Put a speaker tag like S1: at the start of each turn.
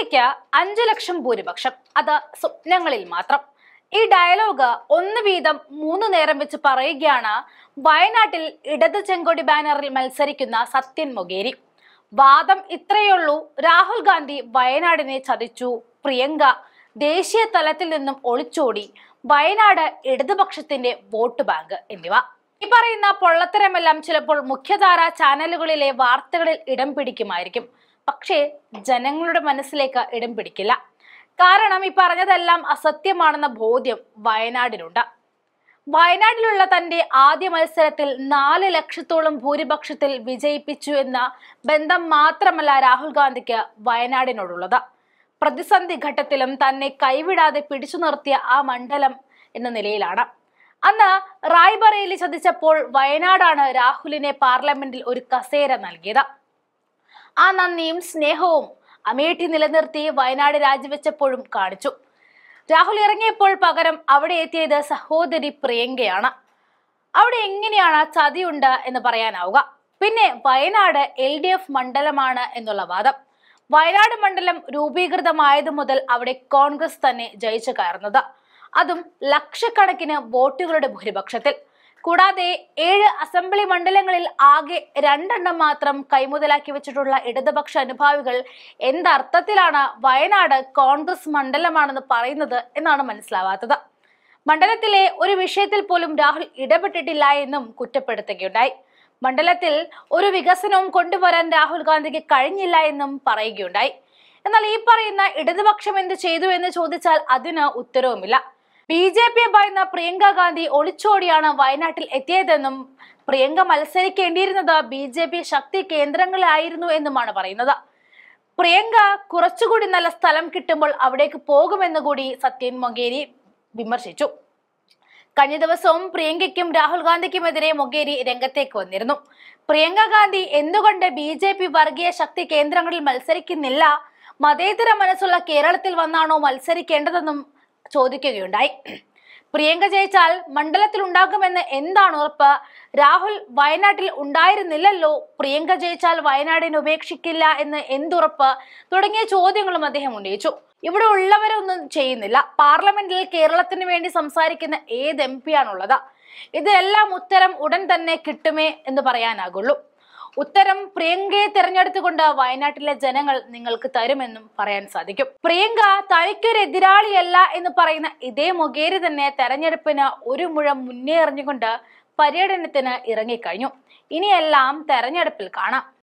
S1: ഇന്ത്യക്ക് അഞ്ചു ലക്ഷം ഭൂരിപക്ഷം അത് സ്വപ്നങ്ങളിൽ മാത്രം ഈ ഡയലോഗ് ഒന്ന് വീതം മൂന്ന് നേരം വെച്ച് പറയുകയാണ് വയനാട്ടിൽ ഇടത് ചെങ്കോടി ബാനറിൽ മത്സരിക്കുന്ന സത്യൻ മൊഗേരി വാദം ഇത്രയുള്ളൂ രാഹുൽ ഗാന്ധി വയനാടിനെ ചതിച്ചു പ്രിയങ്ക ദേശീയ തലത്തിൽ നിന്നും ഒളിച്ചോടി വയനാട് ഇടതുപക്ഷത്തിന്റെ വോട്ട് ബാങ്ക് എന്നിവ ഈ പറയുന്ന പൊള്ളത്തരമെല്ലാം ചിലപ്പോൾ മുഖ്യധാര ചാനലുകളിലെ വാർത്തകളിൽ ഇടം പിടിക്കുമായിരിക്കും പക്ഷേ ജനങ്ങളുടെ മനസ്സിലേക്ക് ഇടം പിടിക്കില്ല കാരണം ഈ പറഞ്ഞതെല്ലാം അസത്യമാണെന്ന ബോധ്യം വയനാടിനുണ്ട് വയനാട്ടിലുള്ള തന്റെ ആദ്യ മത്സരത്തിൽ നാല് ലക്ഷത്തോളം ഭൂരിപക്ഷത്തിൽ വിജയിപ്പിച്ചു എന്ന ബന്ധം മാത്രമല്ല രാഹുൽ ഗാന്ധിക്ക് വയനാടിനോടുള്ളത് പ്രതിസന്ധി ഘട്ടത്തിലും തന്നെ കൈവിടാതെ പിടിച്ചു നിർത്തിയ ആ മണ്ഡലം എന്ന നിലയിലാണ് അന്ന് റായ്ബറയിൽ ചതിച്ചപ്പോൾ വയനാടാണ് രാഹുലിനെ പാർലമെന്റിൽ ഒരു കസേര നൽകിയത് ആ നന്ദിയും സ്നേഹവും അമേഠി നിലനിർത്തി വയനാട് രാജിവെച്ചപ്പോഴും കാണിച്ചു രാഹുൽ ഇറങ്ങിയപ്പോൾ പകരം അവിടെ എത്തിയത് സഹോദരി പ്രിയങ്കയാണ് അവിടെ എങ്ങനെയാണ് ചതിയുണ്ട് എന്ന് പറയാനാവുക പിന്നെ വയനാട് എൽ ഡി എഫ് മണ്ഡലമാണ് എന്നുള്ള വാദം വയനാട് മണ്ഡലം രൂപീകൃതമായത് മുതൽ അവിടെ കോൺഗ്രസ് തന്നെ ജയിച്ചു കയറുന്നത് അതും ലക്ഷക്കണക്കിന് വോട്ടുകളുടെ ഭൂരിപക്ഷത്തിൽ കൂടാതെ ഏഴ് അസംബ്ലി മണ്ഡലങ്ങളിൽ ആകെ രണ്ടെണ്ണം മാത്രം കൈമുതലാക്കി വെച്ചിട്ടുള്ള ഇടതുപക്ഷ അനുഭാവികൾ എന്തർത്ഥത്തിലാണ് വയനാട് കോൺഗ്രസ് മണ്ഡലമാണെന്ന് പറയുന്നത് എന്നാണ് മനസ്സിലാവാത്തത് മണ്ഡലത്തിലെ ഒരു വിഷയത്തിൽ പോലും രാഹുൽ ഇടപെട്ടിട്ടില്ല എന്നും കുറ്റപ്പെടുത്തുകയുണ്ടായി മണ്ഡലത്തിൽ ഒരു വികസനവും കൊണ്ടുവരാൻ രാഹുൽ ഗാന്ധിക്ക് കഴിഞ്ഞില്ല എന്നും പറയുകയുണ്ടായി എന്നാൽ ഈ പറയുന്ന ഇടതുപക്ഷം എന്ത് ചെയ്തു എന്ന് ചോദിച്ചാൽ അതിന് ഉത്തരവുമില്ല ബി ജെ പി ഭയന്ന പ്രിയങ്ക ഗാന്ധി ഒളിച്ചോടിയാണ് വയനാട്ടിൽ എത്തിയതെന്നും പ്രിയങ്ക മത്സരിക്കേണ്ടിയിരുന്നത് ബി ജെ പി ശക്തി കേന്ദ്രങ്ങളിലായിരുന്നു എന്നുമാണ് പറയുന്നത് പ്രിയങ്ക കുറച്ചുകൂടി നല്ല സ്ഥലം കിട്ടുമ്പോൾ അവിടേക്ക് പോകുമെന്ന് കൂടി സത്യൻ മൊങ്കേരി വിമർശിച്ചു കഴിഞ്ഞ ദിവസവും പ്രിയങ്കയ്ക്കും രാഹുൽ ഗാന്ധിക്കുമെതിരെ മൊഗേരി രംഗത്തേക്ക് വന്നിരുന്നു പ്രിയങ്ക ഗാന്ധി എന്തുകൊണ്ട് ബി ജെ പി വർഗീയ ശക്തി കേന്ദ്രങ്ങളിൽ മത്സരിക്കുന്നില്ല മതേതര മനസ്സുള്ള കേരളത്തിൽ വന്നാണോ മത്സരിക്കേണ്ടതെന്നും ചോദിക്കുകയുണ്ടായി പ്രിയങ്ക ജയിച്ചാൽ മണ്ഡലത്തിൽ ഉണ്ടാകുമെന്ന് എന്താണ് ഉറപ്പ് രാഹുൽ വയനാട്ടിൽ ഉണ്ടായിരുന്നില്ലല്ലോ പ്രിയങ്ക ജയിച്ചാൽ വയനാടിനെ ഉപേക്ഷിക്കില്ല എന്ന് എന്തുറപ്പ് തുടങ്ങിയ ചോദ്യങ്ങളും അദ്ദേഹം ഉന്നയിച്ചു ഇവിടെ ഉള്ളവരൊന്നും ചെയ്യുന്നില്ല പാർലമെന്റിൽ കേരളത്തിന് വേണ്ടി സംസാരിക്കുന്ന ഏത് എം ആണുള്ളത് ഇതെല്ലാം ഉത്തരം ഉടൻ തന്നെ കിട്ടുമേ എന്ന് പറയാനാകുള്ളൂ ഉത്തരം പ്രിയങ്കയെ തിരഞ്ഞെടുത്തുകൊണ്ട് വയനാട്ടിലെ ജനങ്ങൾ നിങ്ങൾക്ക് തരുമെന്നും പറയാൻ സാധിക്കും പ്രിയങ്ക തനിക്കൊരു എതിരാളിയല്ല എന്ന് പറയുന്ന ഇതേ മുഖേരി തന്നെ തെരഞ്ഞെടുപ്പിന് ഒരു മുഴം മുന്നേറിഞ്ഞുകൊണ്ട് പര്യടനത്തിന് ഇറങ്ങിക്കഴിഞ്ഞു ഇനിയെല്ലാം തെരഞ്ഞെടുപ്പിൽ കാണാം